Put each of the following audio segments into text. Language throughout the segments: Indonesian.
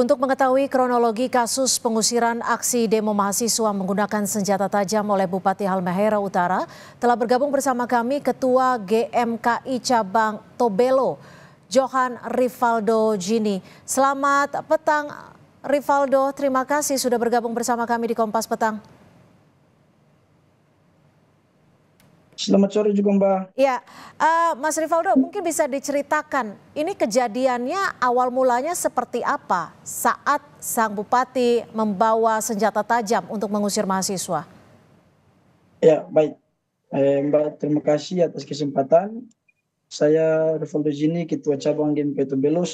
Untuk mengetahui kronologi kasus pengusiran aksi demo mahasiswa menggunakan senjata tajam oleh Bupati Halmahera Utara, telah bergabung bersama kami Ketua GMKI Cabang Tobelo, Johan Rivaldo Gini. Selamat petang, Rivaldo. Terima kasih sudah bergabung bersama kami di Kompas Petang. Selamat sore juga Mbak. Ya, uh, Mas Rivaldo mungkin bisa diceritakan ini kejadiannya awal mulanya seperti apa saat sang bupati membawa senjata tajam untuk mengusir mahasiswa? Ya baik, eh, Mbak terima kasih atas kesempatan. Saya Rivaldo Zini, Ketua Cabang GMP Tobelo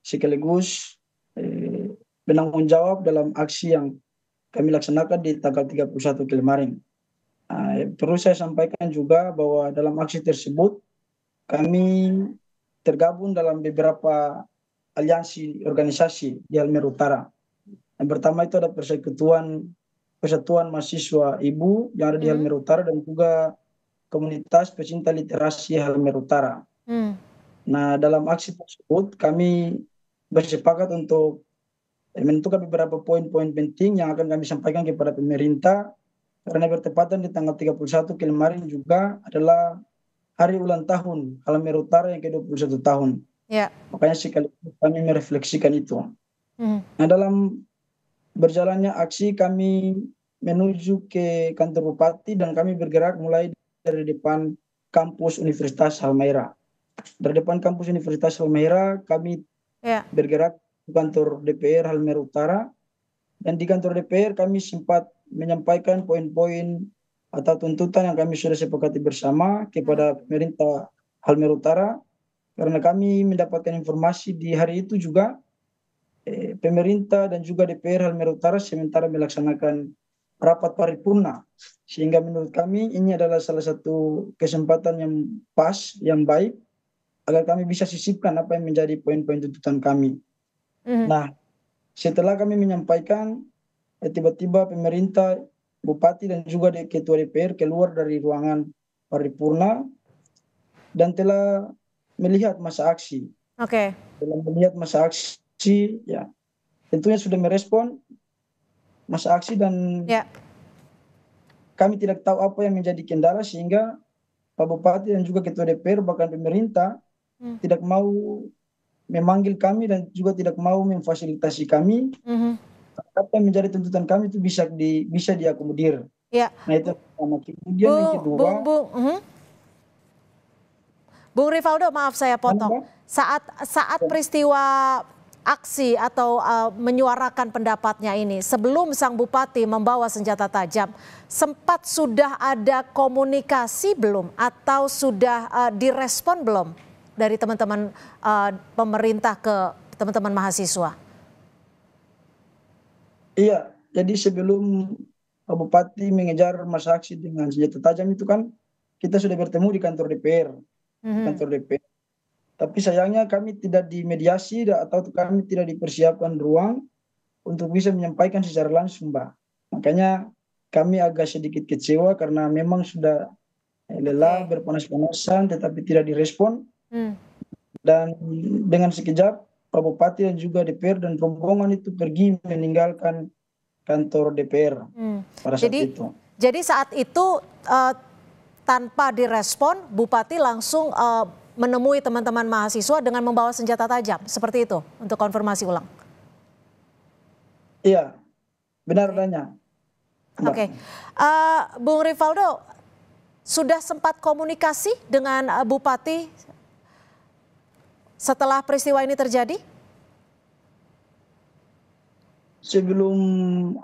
sekaligus eh, penanggung jawab dalam aksi yang kami laksanakan di tanggal 31 Kemarin. Nah, perlu saya sampaikan juga bahwa dalam aksi tersebut kami tergabung dalam beberapa aliansi organisasi di Almer Utara. Yang pertama itu ada Persekutuan Persatuan Mahasiswa Ibu yang ada di hmm. Utara dan juga komunitas pecinta literasi Almer Utara. Hmm. Nah, dalam aksi tersebut kami bersepakat untuk menentukan beberapa poin-poin penting yang akan kami sampaikan kepada pemerintah karena bertepatan di tanggal 31 kemarin juga adalah hari ulang tahun Halmahera Utara yang ke-21 tahun. Ya. Makanya sekali kami merefleksikan itu. Hmm. Nah dalam berjalannya aksi kami menuju ke kantor bupati dan kami bergerak mulai dari depan kampus Universitas Halmahera. Dari depan kampus Universitas Halmahera kami ya. bergerak ke kantor DPR Halmahera Utara dan di kantor DPR kami sempat menyampaikan poin-poin atau tuntutan yang kami sudah sepakati bersama kepada hmm. pemerintah Halmer Utara karena kami mendapatkan informasi di hari itu juga eh, pemerintah dan juga DPR Halmer Utara sementara melaksanakan rapat paripurna sehingga menurut kami ini adalah salah satu kesempatan yang pas yang baik agar kami bisa sisipkan apa yang menjadi poin-poin tuntutan kami. Mm. Nah, setelah kami menyampaikan Eh, tiba-tiba pemerintah bupati dan juga ketua DPR keluar dari ruangan paripurna dan telah melihat masa aksi. Oke. Okay. Telah melihat masa aksi, ya tentunya sudah merespon masa aksi dan yeah. kami tidak tahu apa yang menjadi kendala sehingga Pak Bupati dan juga Ketua DPR bahkan pemerintah hmm. tidak mau memanggil kami dan juga tidak mau memfasilitasi kami. Mm -hmm apa yang menjadi tuntutan kami itu bisa di bisa diakomodir. Ya. Nah itu pertama. Kemudian bu, yang kedua. Bu, bu, uh -huh. Bung Rivaldo, maaf saya potong. Anda? Saat saat peristiwa aksi atau uh, menyuarakan pendapatnya ini sebelum sang bupati membawa senjata tajam sempat sudah ada komunikasi belum atau sudah uh, direspon belum dari teman-teman uh, pemerintah ke teman-teman mahasiswa? Iya, jadi sebelum Bupati mengejar masa aksi dengan senjata tajam itu kan kita sudah bertemu di kantor DPR, mm-hmm. kantor DPR. Tapi sayangnya kami tidak dimediasi atau kami tidak dipersiapkan ruang untuk bisa menyampaikan secara langsung, Mbak. Makanya kami agak sedikit kecewa karena memang sudah lelah berpanas-panasan tetapi tidak direspon. Mm. Dan dengan sekejap Pak Bupati dan juga DPR dan rombongan itu pergi meninggalkan kantor DPR hmm. pada saat jadi, itu. Jadi saat itu uh, tanpa direspon Bupati langsung uh, menemui teman-teman mahasiswa dengan membawa senjata tajam seperti itu untuk konfirmasi ulang. Iya, benar adanya. Oke, okay. uh, eh, Bung Rivaldo sudah sempat komunikasi dengan Bupati setelah peristiwa ini terjadi? sebelum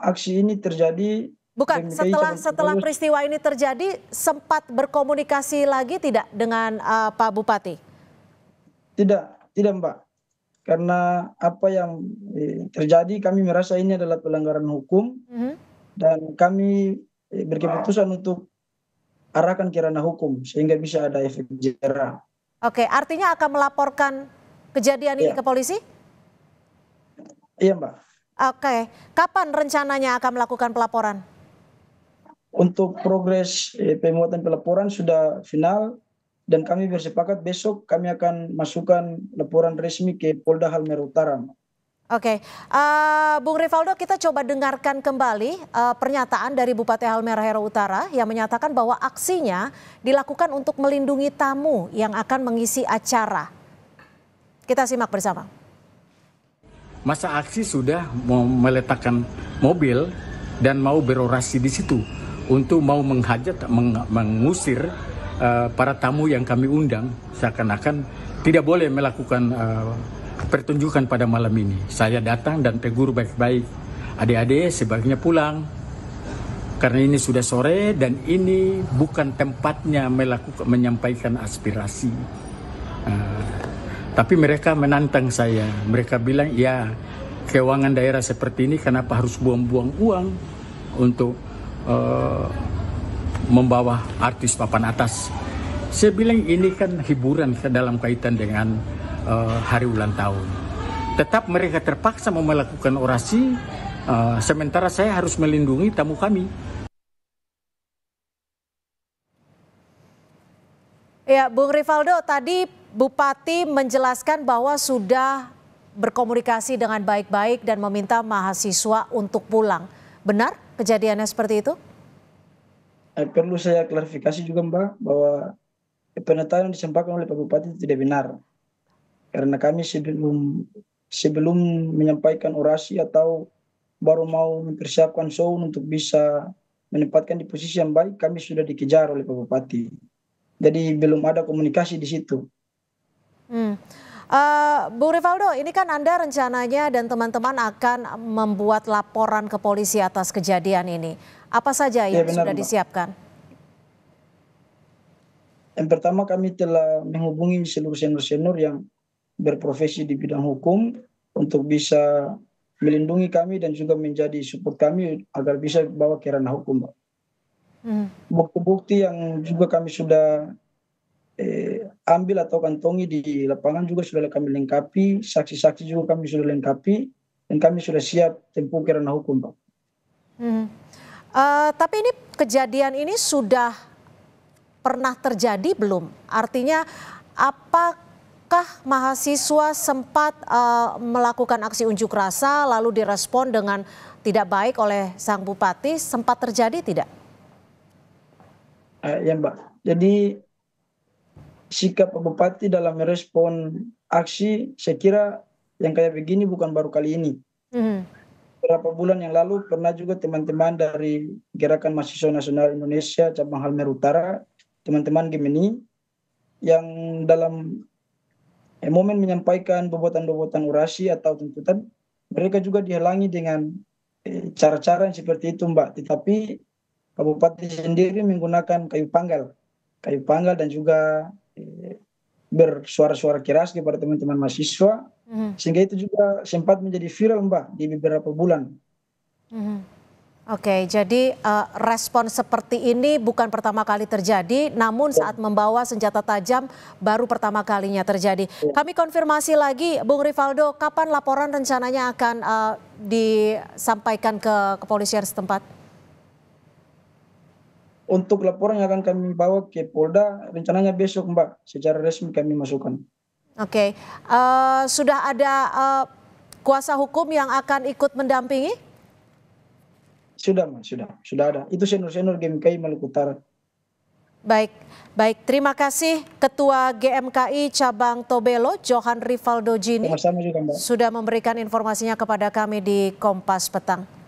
aksi ini terjadi Bukan, setelah setelah peristiwa ini terjadi sempat berkomunikasi lagi tidak dengan uh, Pak Bupati? Tidak, tidak Mbak. Karena apa yang eh, terjadi kami merasa ini adalah pelanggaran hukum mm -hmm. dan kami eh, berkeputusan untuk arahkan kirana hukum sehingga bisa ada efek jerah. Oke, artinya akan melaporkan kejadian ya. ini iya. ke polisi? Iya Mbak. Oke, kapan rencananya akan melakukan pelaporan? Untuk progres eh, pemuatan pelaporan sudah final dan kami bersepakat besok kami akan masukkan laporan resmi ke Polda Halmeru Utara. Oke, okay. uh, eh, Bung Rivaldo kita coba dengarkan kembali uh, pernyataan dari Bupati Halmahera Utara yang menyatakan bahwa aksinya dilakukan untuk melindungi tamu yang akan mengisi acara. Kita simak bersama masa aksi sudah mau meletakkan mobil dan mau berorasi di situ untuk mau menghajat meng, mengusir uh, para tamu yang kami undang seakan-akan tidak boleh melakukan uh, pertunjukan pada malam ini. Saya datang dan tegur baik-baik. Adik-adik sebaiknya pulang karena ini sudah sore dan ini bukan tempatnya melakukan menyampaikan aspirasi. Uh, tapi mereka menantang saya. Mereka bilang, ya keuangan daerah seperti ini kenapa harus buang-buang uang untuk uh, membawa artis papan atas. Saya bilang ini kan hiburan dalam kaitan dengan uh, hari ulang tahun. Tetap mereka terpaksa mau melakukan orasi, uh, sementara saya harus melindungi tamu kami. Ya, Bung Rivaldo, tadi Bupati menjelaskan bahwa sudah berkomunikasi dengan baik-baik dan meminta mahasiswa untuk pulang. Benar kejadiannya seperti itu? Eh, perlu saya klarifikasi juga Mbak bahwa pernyataan yang disampaikan oleh Pak Bupati tidak benar. Karena kami sebelum sebelum menyampaikan orasi atau baru mau mempersiapkan show untuk bisa menempatkan di posisi yang baik, kami sudah dikejar oleh Pak Bupati jadi belum ada komunikasi di situ. Hmm. Uh, Bu Rivaldo, ini kan Anda rencananya dan teman-teman akan membuat laporan ke polisi atas kejadian ini. Apa saja yang ya, benar, sudah disiapkan? Yang pertama kami telah menghubungi seluruh senior-senior yang berprofesi di bidang hukum untuk bisa melindungi kami dan juga menjadi support kami agar bisa bawa kerana hukum, Mbak. Hmm. bukti-bukti yang juga kami sudah eh, ambil atau kantongi di lapangan juga sudah kami lengkapi, saksi-saksi juga kami sudah lengkapi, dan kami sudah siap tempuh kerana hukum, Pak. Hmm. Uh, tapi ini kejadian ini sudah pernah terjadi belum? Artinya apakah mahasiswa sempat uh, melakukan aksi unjuk rasa lalu direspon dengan tidak baik oleh sang bupati? Sempat terjadi tidak? Eh, ya Mbak. Jadi sikap Bupati dalam merespon aksi, saya kira yang kayak begini bukan baru kali ini. Mm. Beberapa bulan yang lalu pernah juga teman-teman dari Gerakan Mahasiswa Nasional Indonesia cabang Halmer Utara, teman-teman Gemini, yang dalam eh, momen menyampaikan bobotan-bobotan orasi atau tuntutan, mereka juga dihalangi dengan eh, cara-cara yang seperti itu, Mbak. Tetapi kabupaten sendiri menggunakan kayu panggal, kayu panggal dan juga eh, bersuara-suara keras kepada teman-teman mahasiswa, mm-hmm. sehingga itu juga sempat menjadi viral mbak di beberapa bulan. Mm-hmm. Oke, jadi uh, respon seperti ini bukan pertama kali terjadi, namun ya. saat membawa senjata tajam baru pertama kalinya terjadi. Ya. Kami konfirmasi lagi, Bung Rivaldo, kapan laporan rencananya akan uh, disampaikan ke kepolisian setempat? Untuk laporan yang akan kami bawa ke Polda, rencananya besok Mbak, secara resmi kami masukkan. Oke, okay. uh, eh, sudah ada uh, kuasa hukum yang akan ikut mendampingi? Sudah, Mbak, sudah, sudah ada. Itu senior-senior GMKI Maluku Utara. Baik, baik. Terima kasih Ketua GMKI Cabang Tobelo, Johan Rivaldo Jini. Sama -sama juga, Mbak. Sudah memberikan informasinya kepada kami di Kompas Petang.